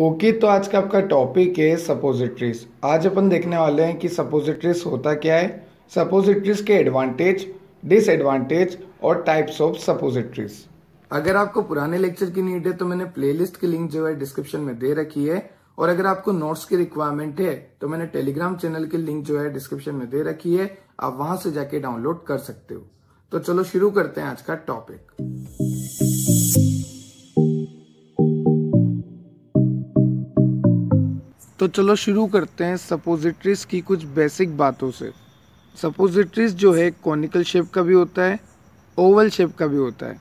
Okay okay, तो आज का आपका टॉपिक है सपोजिटरीज आज अपन देखने वाले हैं कि सपोजिटरीज होता क्या है सपोजिटरीज के एडवांटेज डिसएडवांटेज और टाइप्स ऑफ सपोजिटरीज अगर आपको पुराने लेक्चर की नीड है तो मैंने प्लेलिस्ट की लिंक जो है डिस्क्रिप्शन में दे रखी है और अगर आपको नोट्स की रिक्वायरमेंट है तो मैंने टेलीग्राम चैनल की लिंक जो है डिस्क्रिप्शन में दे रखी है आप वहां से जाके डाउनलोड कर सकते हो तो चलो शुरू करते हैं आज का टॉपिक तो चलो शुरू करते हैं सपोजिट्रीज की कुछ बेसिक बातों से सपोजिट्रीज जो है कॉनिकल शेप का भी होता है ओवल शेप का भी होता है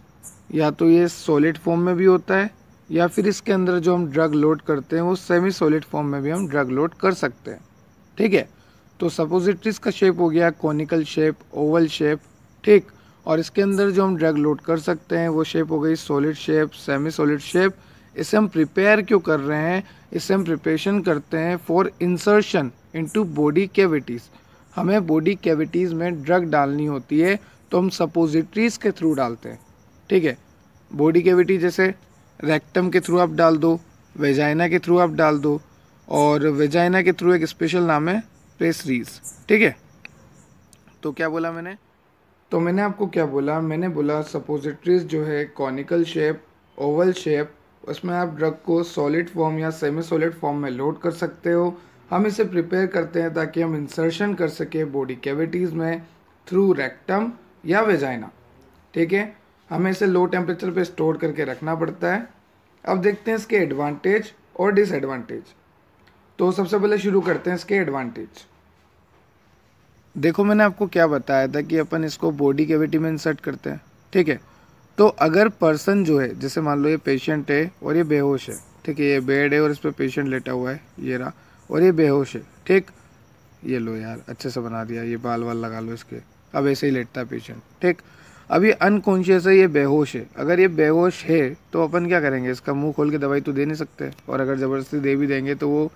या तो ये सॉलिड फॉर्म में भी होता है या फिर इसके अंदर जो हम ड्रग लोड करते हैं वो सेमी सॉलिड फॉर्म में भी हम ड्रग लोड कर सकते हैं ठीक है तो सपोजिट्रीज का शेप हो गया कॉनिकल शेप ओवल शेप ठीक और इसके अंदर जो हम ड्रग लोड कर सकते हैं वो शेप हो गई solid shape semi solid shape इसे हम प्रिपेयर क्यों कर रहे हैं इसे हम प्रिपरेशन करते हैं for insertion into body cavities हमें बॉडी कैविटीज़ में ड्रग डालनी होती है तो हम सपोजिटरीज के थ्रू डालते हैं ठीक है बॉडी कैविटी जैसे रेक्टम के थ्रू आप डाल दो वेजाइना के थ्रू आप डाल दो और वेजाइना के थ्रू एक स्पेशल नाम है प्रेसरीज ठीक है तो क्या बोला मैंने तो मैंने आपको क्या बोला मैंने बोला सपोजिटरीज जो है कॉनिकल शेप ओवल शेप उसमें आप ड्रग को सॉलिड फॉर्म या सेमी सॉलिड फॉर्म में लोड कर सकते हो हम इसे प्रिपेयर करते हैं ताकि हम इंसर्शन कर सकें बॉडी कैविटीज़ में थ्रू रेक्टम या वेजाइना ठीक है हमें इसे लो टेम्परेचर पे स्टोर करके रखना पड़ता है अब देखते हैं इसके एडवांटेज और डिसएडवांटेज तो सबसे पहले शुरू करते हैं इसके एडवांटेज देखो मैंने आपको क्या बताया था कि अपन इसको बॉडी कैविटी में इंसर्ट करते हैं ठीक है तो अगर पर्सन जो है जैसे मान लो ये पेशेंट है और ये बेहोश है ठीक है ये बेड है और इस पर पेशेंट लेटा हुआ है ये रहा और ये बेहोश है ठीक ये लो यार अच्छे से बना दिया ये बाल वाल लगा लो इसके अब ऐसे ही लेटता है पेशेंट ठीक अब ये अनकॉन्शियस है ये बेहोश है अगर ये बेहोश है तो अपन क्या करेंगे इसका मुंह खोल के दवाई तो दे नहीं सकते और अगर ज़बरदस्ती दे भी देंगे तो वो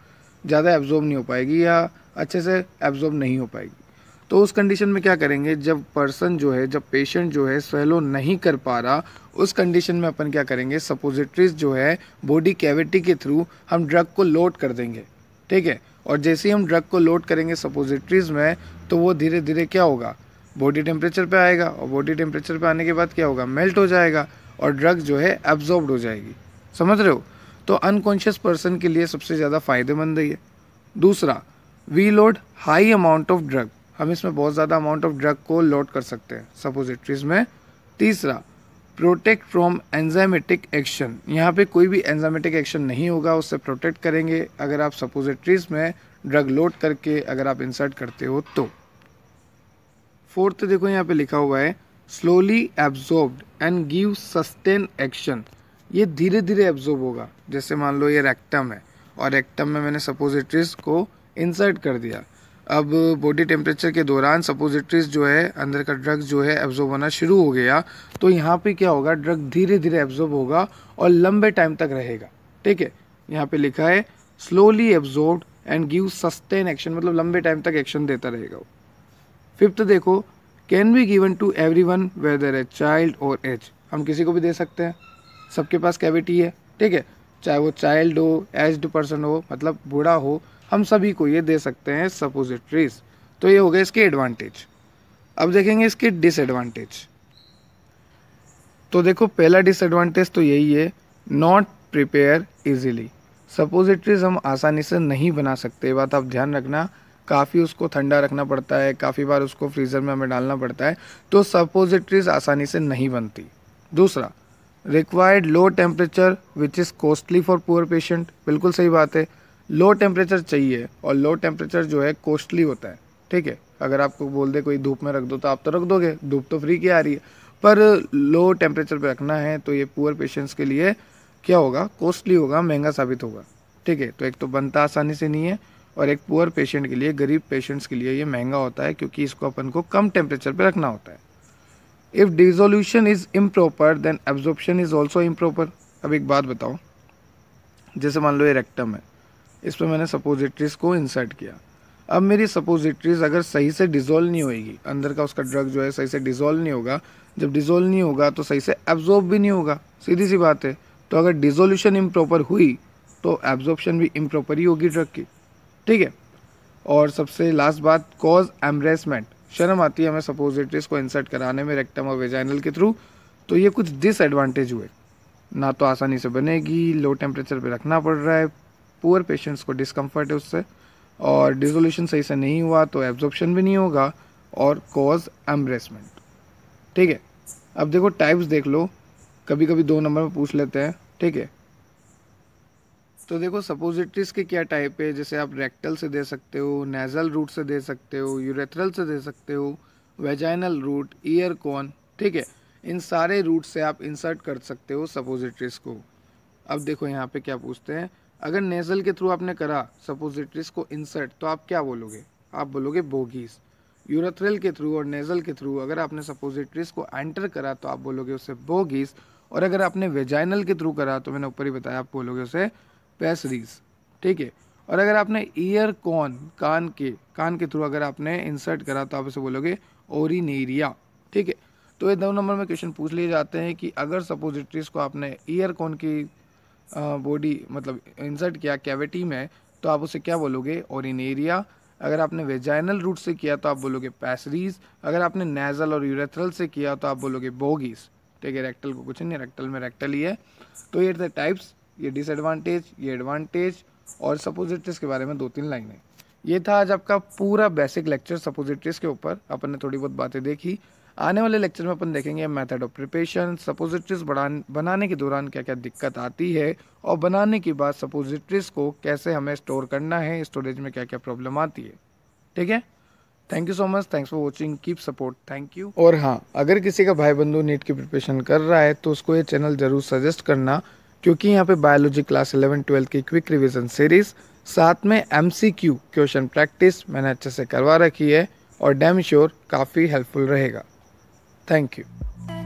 ज़्यादा एब्जॉर्ब नहीं हो पाएगी या अच्छे से एब्जॉर्ब नहीं हो पाएगी तो उस कंडीशन में क्या करेंगे जब पर्सन जो है जब पेशेंट जो है स्वेलो नहीं कर पा रहा उस कंडीशन में अपन क्या करेंगे सपोजिटरीज जो है बॉडी कैविटी के थ्रू हम ड्रग को लोड कर देंगे ठीक है और जैसे ही हम ड्रग को लोड करेंगे सपोजिटरीज में तो वो धीरे धीरे क्या होगा बॉडी टेम्परेचर पर आएगा और बॉडी टेम्परेचर पर आने के बाद क्या होगा मेल्ट हो जाएगा और ड्रग जो है एब्जॉर्ब हो जाएगी समझ रहे हो तो अनकॉन्शियस पर्सन के लिए सबसे ज़्यादा फायदेमंद है दूसरा we load high amount of drug हम इसमें बहुत ज़्यादा अमाउंट ऑफ ड्रग को लोड कर सकते हैं सपोजिटरीज में तीसरा प्रोटेक्ट फ्रॉम एंजाइमेटिक एक्शन यहाँ पे कोई भी एंजाइमेटिक एक्शन नहीं होगा उससे प्रोटेक्ट करेंगे अगर आप सपोजिटरीज में ड्रग लोड करके अगर आप इंसर्ट करते हो तो फोर्थ देखो यहाँ पे लिखा हुआ है slowly absorbed and give sustain action ये धीरे धीरे एब्जॉर्ब होगा जैसे मान लो ये रेक्टम है और रेक्टम में मैंने सपोजिटरीज को इंसर्ट कर दिया अब बॉडी टेम्परेचर के दौरान सपोजिटरीज जो है अंदर का ड्रग जो है एब्जॉर्ब होना शुरू हो गया तो यहाँ पे क्या होगा ड्रग धीरे धीरे एब्जॉर्ब होगा और लंबे टाइम तक रहेगा ठीक है यहाँ पे लिखा है slowly absorb and give sustain action मतलब लंबे टाइम तक एक्शन देता रहेगा वो फिफ्थ देखो can be given to everyone whether a child or age हम किसी को भी दे सकते हैं सबके पास कैविटी है ठीक है चाहे वो चाइल्ड हो एज्ड पर्सन हो मतलब बूढ़ा हो हम सभी को ये दे सकते हैं सपोजिटरीज तो ये हो गया इसके एडवांटेज अब देखेंगे इसके डिसएडवांटेज तो देखो पहला डिसएडवांटेज तो यही है नॉट प्रिपेयर इजीली सपोजिटरीज हम आसानी से नहीं बना सकते बात आप ध्यान रखना काफ़ी उसको ठंडा रखना पड़ता है काफ़ी बार उसको फ्रीज़र में हमें डालना पड़ता है तो सपोजिटरीज आसानी से नहीं बनती दूसरा required low temperature which is costly for poor patient बिल्कुल सही बात है लो टेम्परेचर चाहिए और लो टेम्परेचर जो है कॉस्टली होता है ठीक है अगर आपको बोल दे कोई धूप में रख दो तो आप तो रख दोगे धूप तो फ्री की आ रही है पर लो टेम्परेचर पर रखना है तो ये पुअर पेशेंट्स के लिए क्या होगा कॉस्टली होगा महंगा साबित होगा ठीक है तो एक तो बनता आसानी से नहीं है और एक पुअर पेशेंट के लिए गरीब पेशेंट्स के लिए ये महंगा होता है क्योंकि इसको अपन को कम टेम्परेचर पर रखना होता है if dissolution is improper then absorption is also improper अब एक बात बताओ जैसे मान लो ये रेक्टम है इस पर मैंने सपोजिट्रीज़ को इंसर्ट किया अब मेरी सपोजिट्रीज़ अगर सही से डिज़ोल्व नहीं होगी अंदर का उसका ड्रग जो है सही से डिज़ोल्व नहीं होगा जब डिज़ोल्व नहीं होगा तो सही से एब्जॉर्ब भी नहीं होगा सीधी सी बात है तो अगर डिजोल्यूशन इम्प्रॉपर हुई तो एब्जॉर्प्शन भी इम्प्रॉपर ही होगी ड्रग की ठीक है और सबसे लास्ट बात कॉज एम्ब्रेसमेंट शर्म आती है हमें सपोजिट्रीज को इंसर्ट कराने में रेक्टम और वेजाइनल के थ्रू तो ये कुछ डिसएडवांटेज हुए ना तो आसानी से बनेगी लो टेम्परेचर पे रखना पड़ रहा है पुअर पेशेंट्स को डिसकम्फर्ट है उससे और डिजोल्यूशन सही से नहीं हुआ तो एब्जॉर्प्शन भी नहीं होगा और कॉज एम्ब्रेसमेंट ठीक है अब देखो टाइप्स देख लो कभी कभी दो नंबर में पूछ लेते हैं ठीक है तो देखो सपोजिटरीज के क्या टाइप है जैसे आप रेक्टल से दे सकते हो नेजल रूट से दे सकते हो यूरेथ्रल से दे सकते हो वेजाइनल रूट ईयर कॉन ठीक है इन सारे रूट से आप इंसर्ट कर सकते हो सपोजिटरीज को अब देखो यहाँ पे क्या पूछते हैं अगर नेज़ल के थ्रू आपने करा सपोजिटरीज को इंसर्ट तो आप क्या बोलोगे आप बोलोगे बोगीज यूरेथ्रल के थ्रू और नेज़ल के थ्रू अगर आपने सपोजिटरीज को एंटर करा तो आप बोलोगे उसे बोगीज और अगर आपने वेजाइनल के थ्रू करा तो मैंने ऊपर ही बताया आप बोलोगे उसे पैसरीज ठीक है और अगर आपने ईयर कॉन कान के कान के थ्रू अगर आपने इंसर्ट करा तो आप उसे बोलोगे ओरिनेरिया ठीक है तो ये दो नंबर में क्वेश्चन पूछ लिए जाते हैं कि अगर सपोजिटरीज को आपने ईयर कॉन की बॉडी मतलब इंसर्ट किया कैविटी में तो आप उसे क्या बोलोगे और इन एरिया अगर आपने वेजाइनल रूट से किया तो आप बोलोगे पैसरीज अगर आपने नेजल और यूरेथरल से किया तो आप बोलोगे बोगीज ठीक है रेक्टल को कुछ नहीं रेक्टल में रेक्टल ही है तो ये थे टाइप्स ये डिसएडवांटेज ये एडवांटेज और सपोजिटरीज के बारे में दो तीन लाइनें ये था आज आपका पूरा बेसिक लेक्चर सपोजिटरीज के ऊपर अपन ने थोड़ी बहुत बातें देखी आने वाले लेक्चर में अपन देखेंगे मेथड ऑफ प्रिपरेशन सपोजिट्रीज बनाने के दौरान क्या क्या दिक्कत आती है और बनाने के बाद सपोजिट्रीज को कैसे हमें स्टोर करना है स्टोरेज में क्या क्या प्रॉब्लम आती है ठीक है thank you so much thanks for watching keep support thank you और हाँ अगर किसी का भाई बंधु नीट की प्रिपरेशन कर रहा है तो उसको ये चैनल जरूर सजेस्ट करना क्योंकि यहाँ पे बायोलॉजी क्लास इलेवन ट्वेल्थ की क्विक रिविजन सीरीज साथ में एम क्वेश्चन प्रैक्टिस मैंने अच्छे से करवा रखी है और डैम श्योर काफ़ी हेल्पफुल रहेगा Thank you.